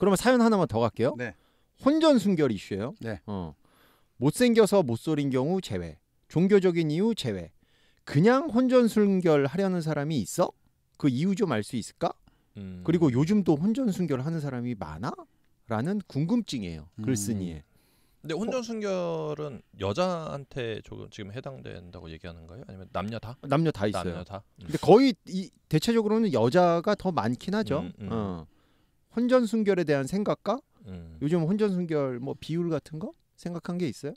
그러면 사연 하나만 더 갈게요. 네. 혼전 순결 이슈예요. 네. 어. 못생겨서 못소린 경우 제외. 종교적인 이유 제외. 그냥 혼전 순결 하려는 사람이 있어? 그 이유 좀 알 수 있을까? 음. 그리고 요즘도 혼전 순결 하는 사람이 많아? 라는 궁금증이에요. 음. 글쓴이에. 근데 혼전 순결은 여자한테 조금 지금 해당된다고 얘기하는 거예요? 아니면 남녀 다? 남녀 다 있어요. 남녀 다. 음. 근데 거의 이 대체적으로는 여자가 더 많긴 하죠. 음, 음. 어. 혼전 순결에 대한 생각과 음. 요즘 혼전 순결 뭐 비율 같은 거 생각한 게 있어요?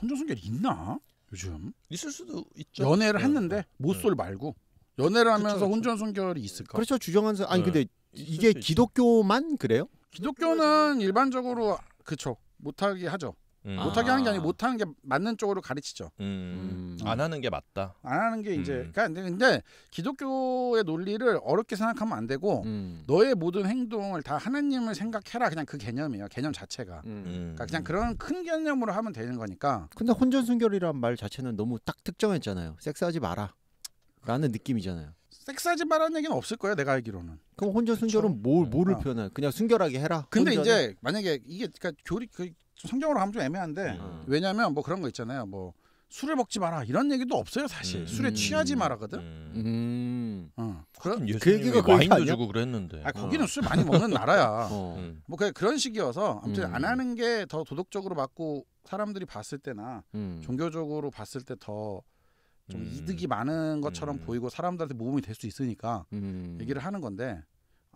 혼전 순결 있나? 요즘 있을 수도 있죠. 연애를 네. 했는데 네. 못쏠 네. 말고 연애를 하면서 그쵸, 그쵸. 혼전 순결이 네. 있을까? 그렇죠. 주정한 사 아니 네. 근데 이게 기독교만 그래요? 기독교는 일반적으로 그쵸 못하게 하죠. 음. 못하게 하는 게 아니고 아. 못하는 게 맞는 쪽으로 가르치죠. 음. 음. 안 하는 게 맞다. 안 하는 게 음. 이제 그러니까 근데 기독교의 논리를 어렵게 생각하면 안 되고 음. 너의 모든 행동을 다 하나님을 생각해라 그냥 그 개념이에요. 개념 자체가. 음. 그러니까 그냥 그런 큰 개념으로 하면 되는 거니까. 근데 혼전순결이란 말 자체는 너무 딱 특정했잖아요. 섹스하지 마라. 라는 느낌이잖아요. 섹스하지 말라는 얘기는 없을 거예요. 내가 알기로는. 그럼 혼전 순결은 뭘 뭐를 어. 표현해? 그냥 순결하게 해라. 근데 혼전은? 이제 만약에 이게 그러니까 교리 그 성경으로 하면 좀 애매한데 음. 왜냐하면 뭐 그런 거 있잖아요. 뭐 술을 먹지 마라 이런 얘기도 없어요 사실 음. 술에 취하지 마라거든. 음. 음. 어. 음. 그 얘기가 와인도 아니야? 주고 그랬는데. 아 거기는 어. 술 많이 먹는 나라야. 어. 음. 뭐 그냥 그런 식이어서 아무튼 안 하는 게 더 도덕적으로 맞고 사람들이 봤을 때나 종교적으로 봤을 때 더 좀 이득이 많은 것처럼 보이고 사람들한테 모범이 될 수 있으니까 얘기를 하는 건데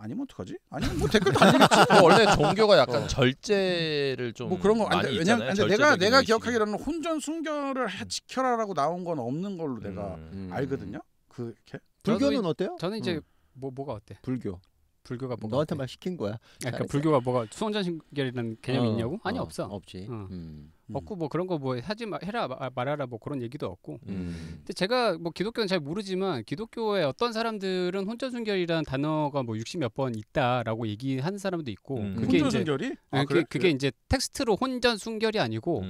아니면 어떡하지? 아니면 뭐 댓글 달리겠지. 뭐 원래 종교가 약간 어. 절제를 좀 뭐 그런 거 아니, 많이 왜냐면 있잖아요. 근데 내가 내가 의식이. 기억하기로는 혼전 순결을 해- 음. 지켜라라고 나온 건 없는 걸로 내가 음. 음. 알거든요. 그렇게 불교는 어때요? 저는 이제 음. 뭐 뭐가 어때? 불교. 불교가 뭐 너한테 말 시킨 거야. 그러니까 불교가 뭐가 수전신결이라는 개념이 어. 있냐고? 아니 어. 없어. 없지. 어. 음. 음. 없고 뭐 그런 거 뭐 하지 마, 해라 아, 말하라뭐 그런 얘기도 없고. 음. 근데 제가 뭐 기독교는 잘 모르지만 기독교의 어떤 사람들은 혼전 순결이라는 단어가 뭐 육십 몇번 있다라고 얘기하는 사람도 있고. 음. 그게 혼전 순결이? 네, 아, 그래? 그게, 그게 네. 이제 텍스트로 혼전 순결이 아니고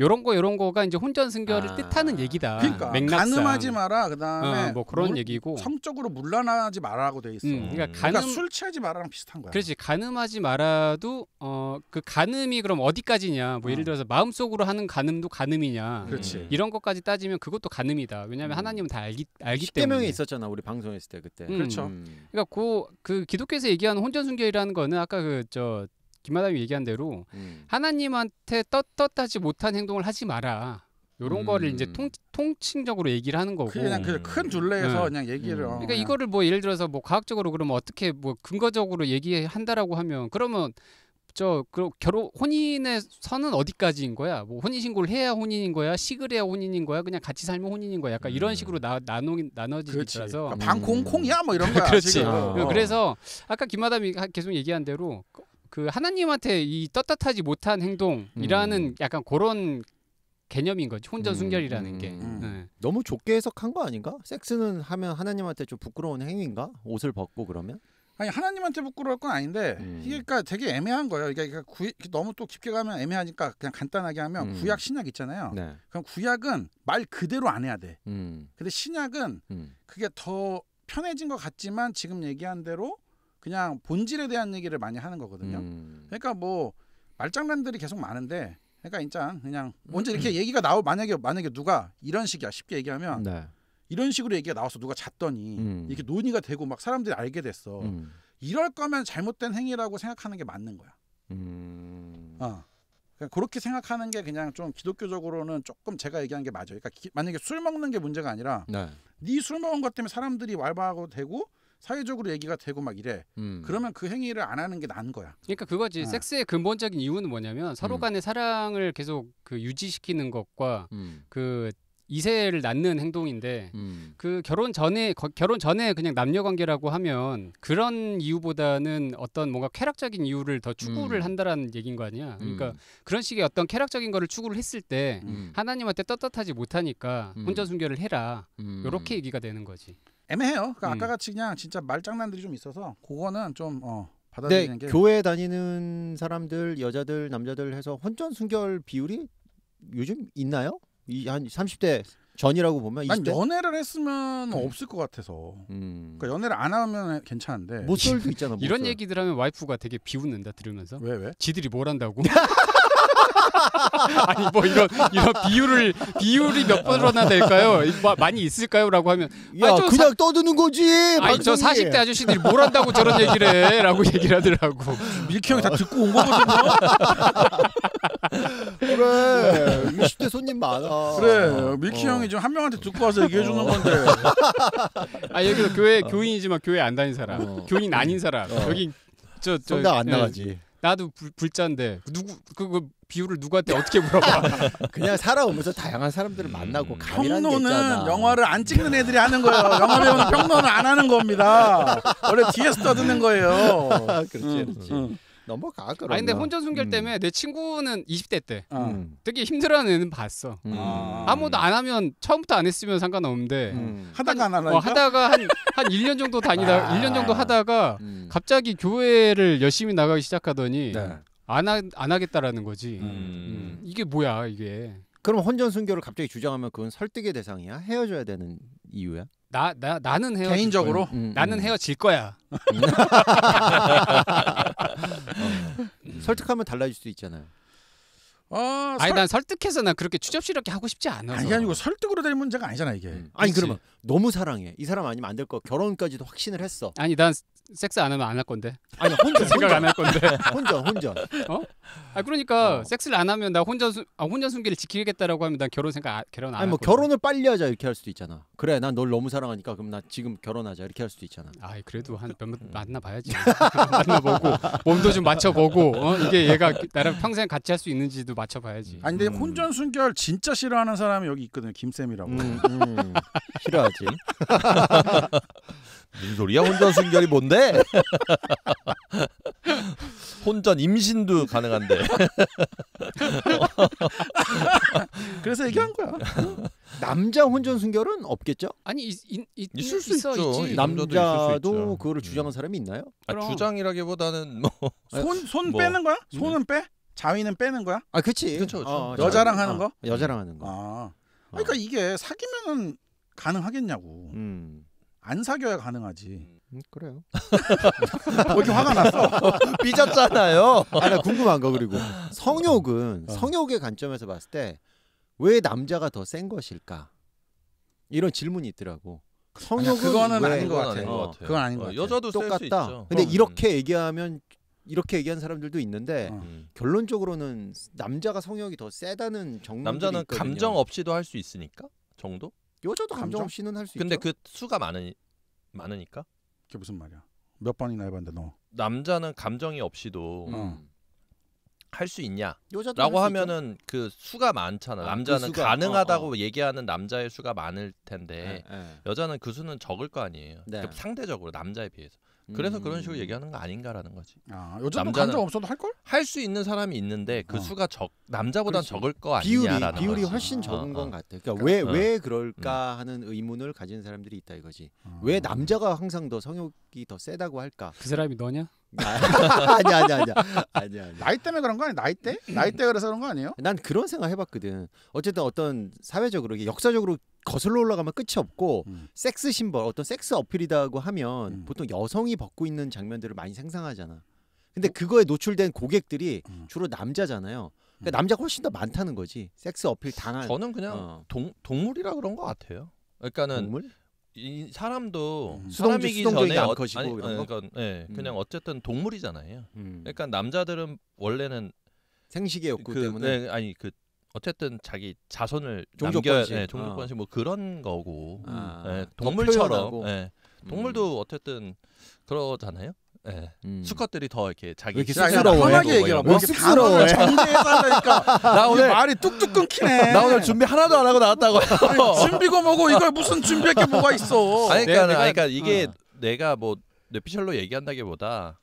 요런 거 요런 거가 이제 혼전 순결을 아. 뜻하는 얘기다. 그러니까 맥락상. 가늠하지 마라. 그다음에 어, 뭐 그런 물, 얘기고 성적으로 물란하지 마라고 돼 있어. 음, 그러니까, 가늠, 그러니까 술 취하지 마라랑 비슷한 거야. 그렇지. 가늠하지 말아도 어그 가늠이 그럼 어디까지냐? 뭐 예를 어. 들어서 마음속 지속적으로 하는 가늠도가늠이냐 그렇지. 음. 이런 것까지 따지면 그것도 가늠이다 왜냐하면 음. 하나님은 다 알기 알기 때문에. 명이 있었잖아 우리 방송했을 때 그때. 음. 그렇죠. 음. 그러니까 그, 그 기독교에서 얘기하는 혼전순결이라는 거는 아까 그 저 김하담이 얘기한 대로 음. 하나님한테 떳떳하지 못한 행동을 하지 마라. 요런 음. 거를 이제 통, 통칭적으로 얘기를 하는 거고 그냥 그큰둘레에서 네. 음. 그냥 얘기를 음. 어. 그러니까 이거를 뭐 예를 들어서 뭐 과학적으로 그러면 어떻게 뭐 근거적으로 얘기한다라고 하면 그러면 있죠. 그리고 결혼 혼인의 선은 어디까지인 거야? 뭐 혼인 신고를 해야 혼인인 거야? 식을 해야 혼인인 거야? 그냥 같이 살면 혼인인 거야? 약간 음. 이런 식으로 나, 나누 나눠지기서 그러니까 음. 방콩콩이야 뭐 이런 거야. 그렇지. 어. 그래서 아까 김마담이 계속 얘기한 대로 그, 그 하나님한테 이 떳떳하지 못한 행동이라는 음. 약간 그런 개념인 거지 혼전 음. 순결이라는 음, 게 음. 네. 너무 좁게 해석한 거 아닌가? 섹스는 하면 하나님한테 좀 부끄러운 행위인가? 옷을 벗고 그러면? 아니 하나님한테 부끄러울 건 아닌데 음. 이게 그니까 되게 애매한 거예요. 그러니까 이게 그러니까 구, 너무 또 깊게 가면 애매하니까 그냥 간단하게 하면 음. 구약 신약 있잖아요. 네. 그럼 구약은 말 그대로 안 해야 돼. 음. 근데 신약은 음. 그게 더 편해진 것 같지만 지금 얘기한 대로 그냥 본질에 대한 얘기를 많이 하는 거거든요. 음. 그러니까 뭐 말장난들이 계속 많은데 그러니까 일단 그냥 먼저 음. 이렇게 얘기가 나오 만약에 만약에 누가 이런 식이야 쉽게 얘기하면. 네. 이런 식으로 얘기가 나와서 누가 잤더니 음. 이렇게 논의가 되고 막 사람들이 알게 됐어. 음. 이럴 거면 잘못된 행위라고 생각하는 게 맞는 거야. 음. 어. 그러니까 그렇게 생각하는 게 그냥 좀 기독교적으로는 조금 제가 얘기한 게 맞아요. 그러니까 기, 만약에 술 먹는 게 문제가 아니라 네술 네, 네 먹은 것 때문에 사람들이 왈바하고 되고 사회적으로 얘기가 되고 막 이래. 음. 그러면 그 행위를 안 하는 게난 거야. 그러니까 그거지. 아. 어. 섹스의 근본적인 이유는 뭐냐면 서로 음. 음. 간의 음. 사랑을 계속 그 유지시키는 것과 음. 그 이세를 낳는 행동인데 음. 그 결혼 전에 거, 결혼 전에 그냥 남녀 관계라고 하면 그런 이유보다는 어떤 뭔가 쾌락적인 이유를 더 추구를 음. 한다라는 얘기인 거 아니야. 그러니까 음. 그런 식의 어떤 쾌락적인 거를 추구를 했을 때 음. 하나님한테 떳떳하지 못하니까 음. 혼자 순결을 해라. 이렇게 음. 얘기가 되는 거지. 애매해요. 그러니까 아까 같이 그냥 진짜 말장난들이 좀 있어서 그거는 좀 어. 받게 교회 다니는 사람들 여자들 남자들 해서 혼전 순결 비율이 요즘 있나요? 이한 30대 전이라고 보면 20대? 연애를 했으면 네. 없을 것 같아서 음. 그러니까 연애를 안 하면 괜찮은데 못쏠도 있잖아 이런 쏠. 얘기들 하면 와이프가 되게 비웃는다 들으면서 왜 왜? 지들이 뭘 한다고 아니 뭐 이런 이런 비율을 비율이 몇 번으로나 될까요? 마, 뭐 많이 있을까요?라고 하면 야 아니, 그냥 사, 떠드는 거지. 아니 저 40대 아저씨들이 뭘 한다고 저런 얘기를 해라고 얘기를 하더라고. 밀키 형이 다 듣고 온 거거든요. 그래. 20대 손님 많아. 그래. 어. 밀키 어. 형이 지금 한 명한테 듣고 와서 얘기해 주는 건데. 아 여기서 교회 교인이지만 교회 안 다닌 사람, 어. 교인 아닌 사람. 어. 여기 저저 성당 안 예. 나가지. 나도 불, 불자인데 누구 그거 그 비율을 누구한테 어떻게 물어봐? 그냥 살아오면서 다양한 사람들을 만나고 음. 감 평론은 영화를 안 찍는 애들이 하는 거예요. 영화 배우는 평론을 안 하는 겁니다. 원래 뒤에서 떠드는 거예요. 그렇지, 음, 그렇지. 음. 넘어가 그러 아니 근데 혼전 순결 음. 때문에 내 친구는 20대 때 되게 어. 음. 힘들어하는 애는 봤어. 음. 아. 아무도 안 하면 처음부터 안 했으면 상관없는데 하다가 안 하나 어, 하다가 한한 1년 정도 다니다 아. 1년 정도 하다가 갑자기 교회를 열심히 나가기 시작하더니 네. 안, 하, 하겠다라는 거지. 음. 음. 이게 뭐야 이게. 그럼 혼전 순결을 갑자기 주장하면 그건 설득의 대상이야? 헤어져야 되는 이유야? 나, 나, 나는 헤어 개인적으로? 음, 나는 헤어질 거야. 어. 음. 설득하면 달라질 수 있잖아요. 아, 아니 설... 난 설득해서 난 그렇게 추접스럽게 하고 싶지 않아. 아니 아니고 설득으로 될 문제가 아니잖아 이게. 음. 아니 그러면 너무 사랑해. 이 사람 아니면 안 될 거. 결혼까지도 확신을 했어. 아니 난 섹스 안 하면 안 할 건데. 아니 혼자 생각 안 할 건데. 혼자 혼자. 어? 아 그러니까 어. 섹스를 안 하면 나 혼자 아, 혼자 숨기를 지키겠다라고 하면 난 결혼 생각 아, 결혼 안. 아니 뭐 결혼을 빨리 하자 이렇게 할 수도 있잖아. 그래 난 널 너무 사랑하니까 그럼 나 지금 결혼하자 이렇게 할 수도 있잖아. 아 그래도 한몇 음. 만나 봐야지. 만나 보고 몸도 좀 맞춰 보고 어? 이게 얘가 나랑 평생 같이 할 수 있는지도 맞춰 봐야지. 아니 근데 음. 혼전 순결 진짜 싫어하는 사람이 여기 있거든 요김 쌤이라고. 음, 음. 싫어하지. 하지. 무슨 소리야? 혼전 순결이 뭔데? 혼전 임신도 가능한데. 그래서 얘기한 거야. 남자 혼전 순결은 없겠죠? 아니 있, 있, 있, 있을 수 있어, 있죠. 있지. 남자도, 남자도 그거를 음. 주장한 사람이 있나요? 아, 주장이라기보다는 뭐 손손 손 뭐. 빼는 거야? 음. 손은 빼? 자위는 빼는 거야? 아, 그치 그쵸, 그쵸. 어, 여자랑 자 하는 어, 거? 여자랑 하는 거. 아. 어. 그러니까 이게 사귀면은 가능하겠냐고. 음. 안 사겨야 가능하지. 음, 그래요. 왜이 화가 났어? 삐졌잖아요. 아나 궁금한 거 그리고 성욕은 어. 성욕의 관점에서 봤을 때 왜 남자가 더 센 것일까? 이런 질문이 있더라고. 성욕은 아니야, 그거는 아닌 것 같아. 어, 그건 아닌 것 어, 같아. 여자도 똑같다. 근데 어. 이렇게 얘기하면 이렇게 얘기한 사람들도 있는데 어. 음. 결론적으로는 남자가 성욕이 더 세다는 정남자는 있거든요. 감정 없이도 할 수 있으니까 정도? 여자도 감정 없이는 할 수 있죠. 근데 그 수가 많으 많으니까 그게 무슨 말이야? 몇 번이나 해봤는데 너. 남자는 감정이 없이도 음. 어. 할수 있냐? 여자 라고 할수 있죠. 하면은 그 수가 많잖아. 아, 남자는 그 수가, 가능하다고 어, 어. 얘기하는 남자의 수가 많을 텐데 예, 예. 여자는 그 수는 적을 거 아니에요. 네. 그러니까 상대적으로 남자에 비해서. 그래서 음. 그런 식으로 음. 얘기하는 거 아닌가라는 거지. 아, 요즘도 남자는 없어도 할 걸? 할 수 있는 사람이 있는데 그 어. 수가 적남자보다 그 적을 거비율 아니냐라는 비율이 거지. 어, 훨씬 어, 적은 어, 어. 건 같아. 그러니까 왜 왜 그러니까, 어. 그럴까 음. 하는 의문을 가진 사람들이 있다 이거지. 어. 왜 남자가 항상 더 성욕이 더 세다고 할까? 그 사람이 너냐? 아, 아니야, 아니야, 아니야. 아니야, 나이 때문에 그런 거 아니야? 나이 때? 나이 때 그래서 그런 거 아니에요? 난 그런 생각 해봤거든. 어쨌든 어떤 사회적으로 역사적으로 거슬러 올라가면 끝이 없고 음. 섹스 심벌, 어떤 섹스 어필이다고 하면 음. 보통 여성이 벗고 있는 장면들을 많이 상상하잖아. 근데 어? 그거에 노출된 고객들이 음. 주로 남자잖아요. 그러니까 음. 남자가 훨씬 더 많다는 거지. 섹스 어필 당한. 저는 그냥 어. 동, 동물이라 그런 것 같아요. 그러니까는 동물? 이 사람도 음. 사람이기 전에 어, 아니, 아니, 어, 그러니까 네, 그냥 어쨌든 동물이잖아요. 음. 그러니까 남자들은 원래는 생식이었고 그, 때문에 네, 아니 그 어쨌든 자기 자손을 종족관식, 남겨, 네, 종족관식 아. 뭐 그런 거고 아. 네, 동물처럼 네, 동물도 음. 어쨌든 그러잖아요. 네. 음. 수컷들이 더 이렇게 자기 이스러 편하게 얘기하고 이렇게 단어를 정리해달라니까 나 오늘 말이 뚝뚝 끊기네 나 오늘 준비 하나도 안 하고 나왔다고 준비고 뭐고 이걸 무슨 준비할 게 뭐가 있어 아니 그러니까, 내가, 아니, 그러니까 이게 어. 내가 뭐 뇌피셜로 얘기한다기보다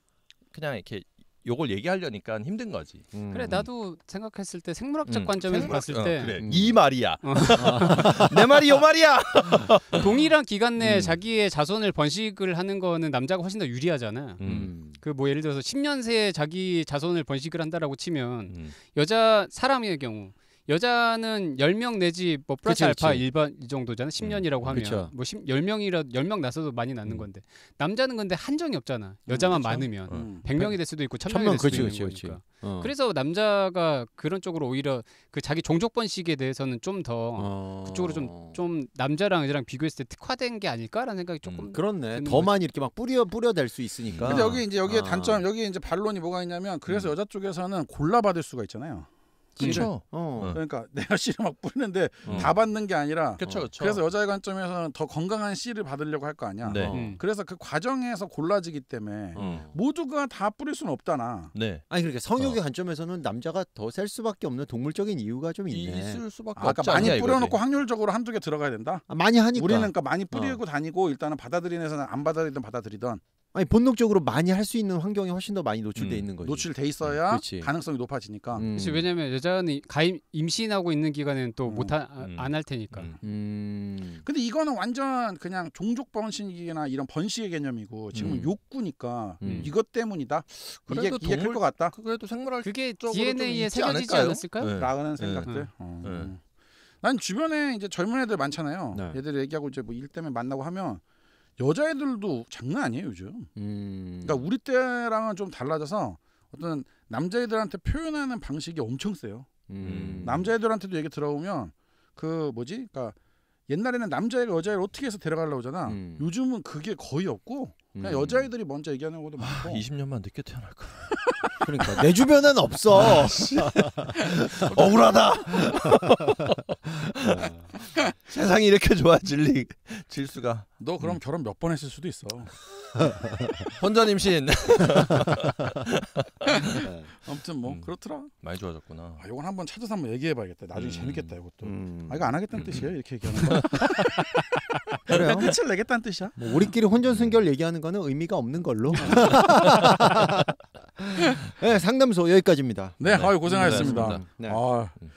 그냥 이렇게 요걸 얘기하려니까 힘든 거지. 음. 그래 나도 생각했을 때 생물학적 음, 관점에서 생물학- 봤을 어, 때 그래. 음. 이 말이야. 어. 내 말이 요 말이야. 동일한 기간 내에 음. 자기의 자손을 번식을 하는 거는 남자가 훨씬 더 유리하잖아. 음. 그뭐 예를 들어서 10년 새에 자기 자손을 번식을 한다라고 치면 음. 여자 사람의 경우 여자는 10명 내지 뭐 플러스 그치, 알파 그치. 일반 이 정도잖아. 10년이라고 음, 하면 그쵸. 뭐 10, 10명이라 10명 나서도 많이 낳는 음. 건데. 남자는 근데 한정이 없잖아. 음, 여자만 음, 많으면 음. 어. 100명이 될 수도 있고 1000명이 될 수도 그치, 있는 그 거니까. 어. 그래서 남자가 그런 쪽으로 오히려 그 자기 종족 번식에 대해서는 좀더 어. 그쪽으로 좀 좀 남자랑 여자랑 비교했을 때 특화된 게 아닐까라는 생각이 음, 조금 그렇네. 더 많이 이렇게 막 뿌려 뿌려댈 수 있으니까. 근데 여기 이제 여기에 아. 단점 여기 이제 반론이 뭐가 있냐면 그래서 여자 쪽에서는 골라받을 수가 있잖아요. 그렇죠. 어, 그러니까 내가 씨를 막 뿌리는데 어. 다 받는 게 아니라 그쵸, 그쵸. 그래서 여자의 관점에서는 더 건강한 씨를 받으려고 할 거 아니야. 네. 어. 음. 그래서 그 과정에서 골라지기 때문에 어. 모두가 다 뿌릴 수는 없다나. 네. 아니 그러니까 성욕의 관점에서는 남자가 더 셀 수밖에 없는 동물적인 이유가 좀 있네. 있을 수밖에 아, 그러니까 많이 뿌려놓고 이거지. 확률적으로 한두 개 들어가야 된다. 아, 많이 하니까. 우리는 그러니까 많이 뿌리고 다니고 일단은 받아들이는 회서는 안 받아들이든 받아들이든. 아니 본능적으로 많이 할 수 있는 환경에 훨씬 더 많이 노출돼 음, 있는 거죠. 노출돼 있어야 그 가능성이 높아지니까. 음. 그렇지 왜냐하면 여자는 가임 임신하고 있는 기간에는 또못 음. 아, 음. 안할 음. 테니까. 근데 이거는 완전 그냥 종족 번식이나 이런 번식의 개념이고 지금 은 욕구니까 이것 때문이다. 그게 이게 클것 같다. 그래도 생물학 그게 DNA에 새겨지지 않았을까요? 네. 라는 네. 생각들. 네. 어. 네. 난 주변에 이제 젊은 애들 많잖아요. 네. 얘들 얘기하고 이제 뭐 일 때문에 만나고 하면 여자애들도 장난 아니에요 요즘. 음. 그러니까 우리 때랑은 좀 달라져서 어떤 남자애들한테 표현하는 방식이 엄청 세요. 음. 남자애들한테도 얘기 들어보면 그 뭐지? 그러니까 옛날에는 남자애가 여자애를 어떻게 해서 데려가려고 하잖아. 음. 요즘은 그게 거의 없고 그냥 음. 여자애들이 먼저 얘기하는 것도 아, 많고. 20년만 늦게 태어날 거. 그러니까 내 주변엔 없어. 아, 억울하다. 네. 세상이 이렇게 좋아질 리 질수가. 너 그럼 음. 결혼 몇 번 했을 수도 있어. 혼전 임신. 아무튼 뭐 음. 그렇더라. 많이 좋아졌구나. 아, 이건 한번 찾아서 한번 얘기해봐야겠다. 나중에 음. 재밌겠다 이것도. 음. 아 이거 안 하겠다는 뜻이에요 이렇게 얘기하는 거. 그러니 끝을 내겠다는 뜻이야. 뭐 우리끼리 혼전 순결 얘기하는 거는 의미가 없는 걸로. 네, 상담소 여기까지입니다. 네, 아유 고생하셨습니다. 네. 아. 네.